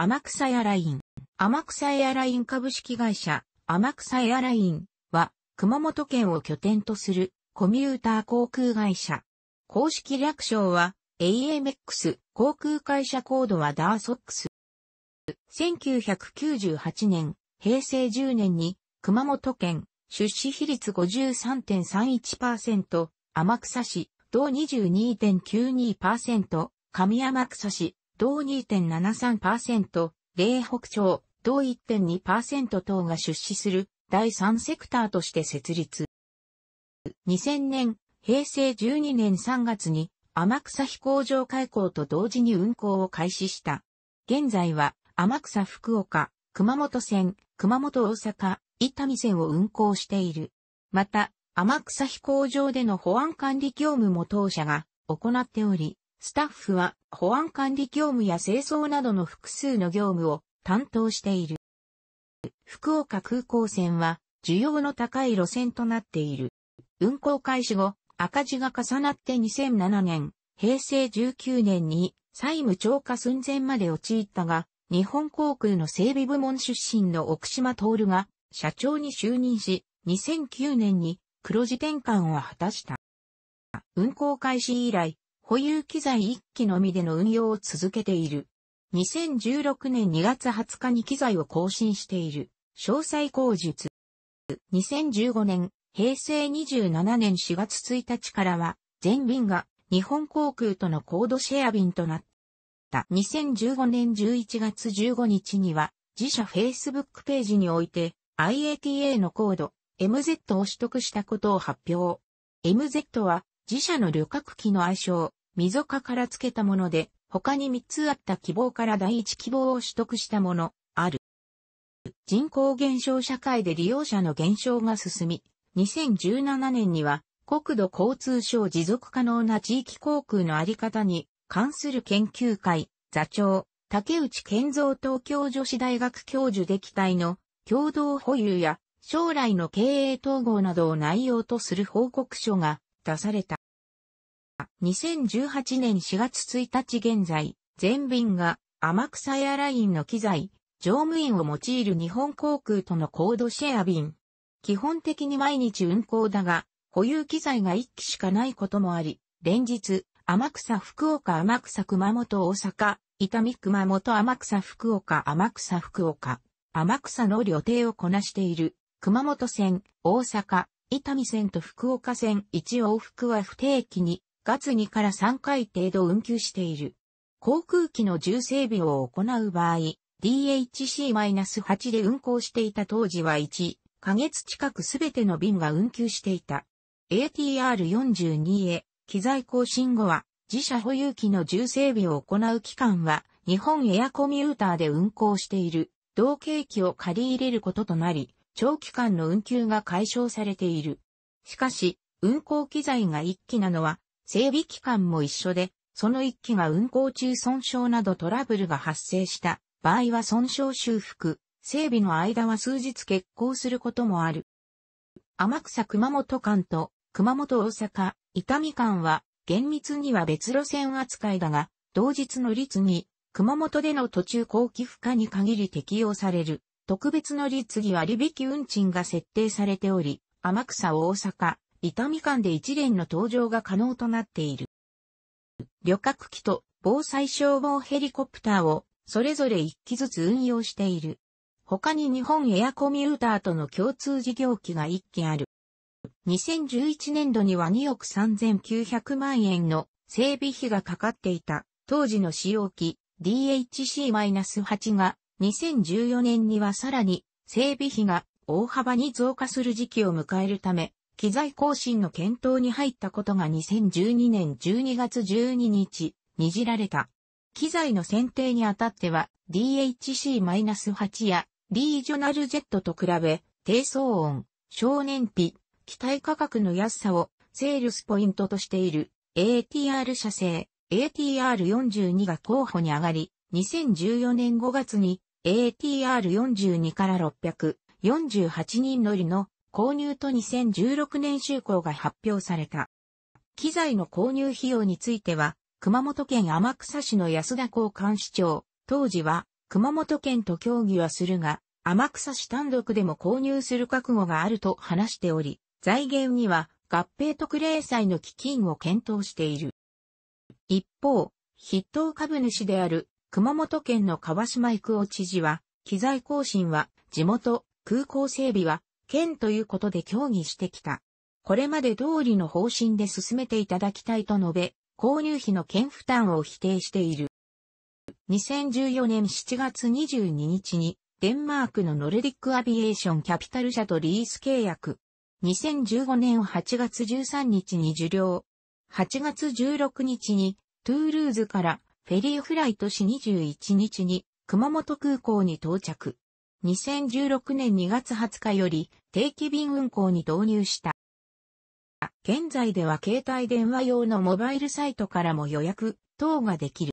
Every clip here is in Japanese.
天草エアライン。天草エアライン株式会社、天草エアラインは、熊本県を拠点とするコミューター航空会社。公式略称は、AMX 航空会社コードはダーソックス。1998年、平成10年に、熊本県、出資比率53.31%、天草市、同22.92%、上天草市、同2.73%、嶺北町、同1.2%等が出資する第3セクターとして設立。2000年、平成12年3月に天草飛行場開港と同時に運行を開始した。現在は天草福岡、熊本線、熊本大阪、伊丹線を運行している。また、天草飛行場での保安管理業務も当社が行っており、スタッフは保安管理業務や清掃などの複数の業務を担当している。福岡空港線は需要の高い路線となっている。運行開始後、赤字が重なって2007年、平成19年に債務超過寸前まで陥ったが、日本航空の整備部門出身の奥島徹が社長に就任し、2009年に黒字転換を果たした。運行開始以来、保有機材1機のみでの運用を続けている。2016年2月20日に機材を更新している。詳細口述。2015年、平成27年4月1日からは、全便が日本航空とのコードシェア便となった。2015年11月15日には、自社 Facebook ページにおいて、IATA のコード、MZ を取得したことを発表。MZ は、自社の旅客機の愛称、溝から付けたもので、他に3つあった希望から第1希望を取得したもの、ある。人口減少社会で利用者の減少が進み、2017年には国土交通省持続可能な地域航空のあり方に関する研究会、座長、竹内健造東京女子大学教授で期体の共同保有や将来の経営統合などを内容とする報告書が出された。2018年4月1日現在、全便が天草エアラインの機材、乗務員を用いる日本航空とのコードシェア便。基本的に毎日運航だが、保有機材が1機しかないこともあり、連日、天草福岡天草熊本大阪、伊丹熊本天草福岡天草福岡、天草の旅程をこなしている、熊本線、大阪、伊丹線と福岡線1往復は不定期に月2から3回程度運休している。航空機の重整備を行う場合、DHC-8 で運航していた当時は1、ヶ月近くすべての便が運休していた。ATR42 へ、機材更新後は、自社保有機の重整備を行う期間は、日本エアコミューターで運航している、同系機を借り入れることとなり、長期間の運休が解消されている。しかし、運航機材が一機なのは、整備期間も一緒で、その1機が運行中損傷などトラブルが発生した場合は損傷修復、整備の間は数日欠航することもある。天草熊本間と熊本大阪、伊丹間は厳密には別路線扱いだが、同日の律に熊本での途中後期負荷に限り適用される特別の律ぎ割引運賃が設定されており、天草大阪、痛み間で一連の登場が可能となっている。旅客機と防災消防ヘリコプターをそれぞれ一機ずつ運用している。他に日本エアコミューターとの共通事業機が一機ある。2011年度には2億3900万円の整備費がかかっていた当時の使用機 DHC-8 が2014年にはさらに整備費が大幅に増加する時期を迎えるため機材更新の検討に入ったことが2012年12月12日、にじられた。機材の選定にあたっては DHC-8 やリージョナルジェットと比べ低騒音、少燃費、機体価格の安さをセールスポイントとしている ATR 社製 ATR42 が候補に上がり、2014年5月に ATR42 から648人乗りの購入と2016年就航が発表された。機材の購入費用については、熊本県天草市の安田交換市長、当時は熊本県と協議はするが、天草市単独でも購入する覚悟があると話しており、財源には合併特例債の基金を検討している。一方、筆頭株主である熊本県の川島育夫知事は、機材更新は地元、空港整備は県ということで協議してきた。これまで通りの方針で進めていただきたいと述べ、購入費の県負担を否定している。2014年7月22日に、デンマークのノルディックアビエーションキャピタル社とリース契約。2015年8月13日に受領。8月16日に、トゥールーズからフェリーフライトし21日に、熊本空港に到着。2016年2月20日より定期便運行に導入した。現在では携帯電話用のモバイルサイトからも予約等ができる。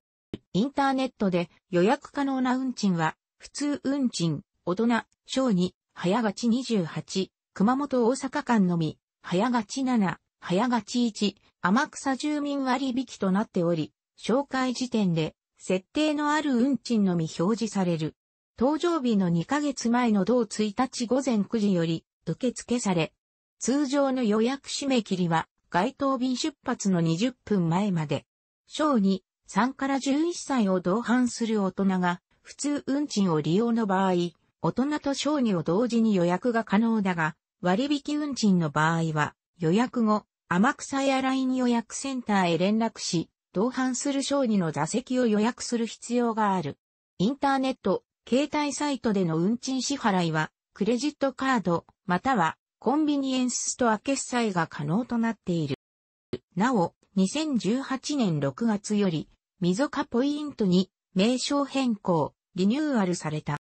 インターネットで予約可能な運賃は、普通運賃、大人、小2、早がち28、熊本大阪間のみ、早がち7、早がち1、天草住民割引となっており、紹介時点で、設定のある運賃のみ表示される。登場日の2ヶ月前の同1日午前9時より受付され、通常の予約締め切りは該当便出発の20分前まで、小2、3から11歳を同伴する大人が普通運賃を利用の場合、大人と小児を同時に予約が可能だが、割引運賃の場合は、予約後、天草やライン予約センターへ連絡し、同伴する小児の座席を予約する必要がある。インターネット、携帯サイトでの運賃支払いは、クレジットカード、またはコンビニエンスストア決済が可能となっている。なお、2018年6月より、みぞかポイントに名称変更、リニューアルされた。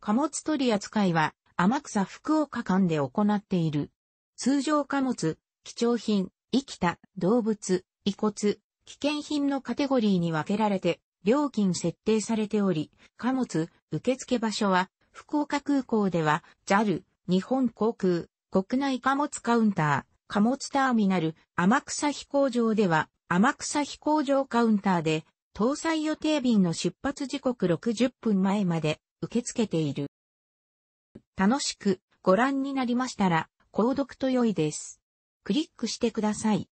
貨物取り扱いは、天草福岡間で行っている。通常貨物、貴重品、生きた、動物、遺骨、危険品のカテゴリーに分けられて、料金設定されており、貨物、受付場所は、福岡空港では、JAL、日本航空、国内貨物カウンター、貨物ターミナル、天草飛行場では、天草飛行場カウンターで、搭載予定便の出発時刻60分前まで受け付けている。楽しくご覧になりましたら、購読と良いです。クリックしてください。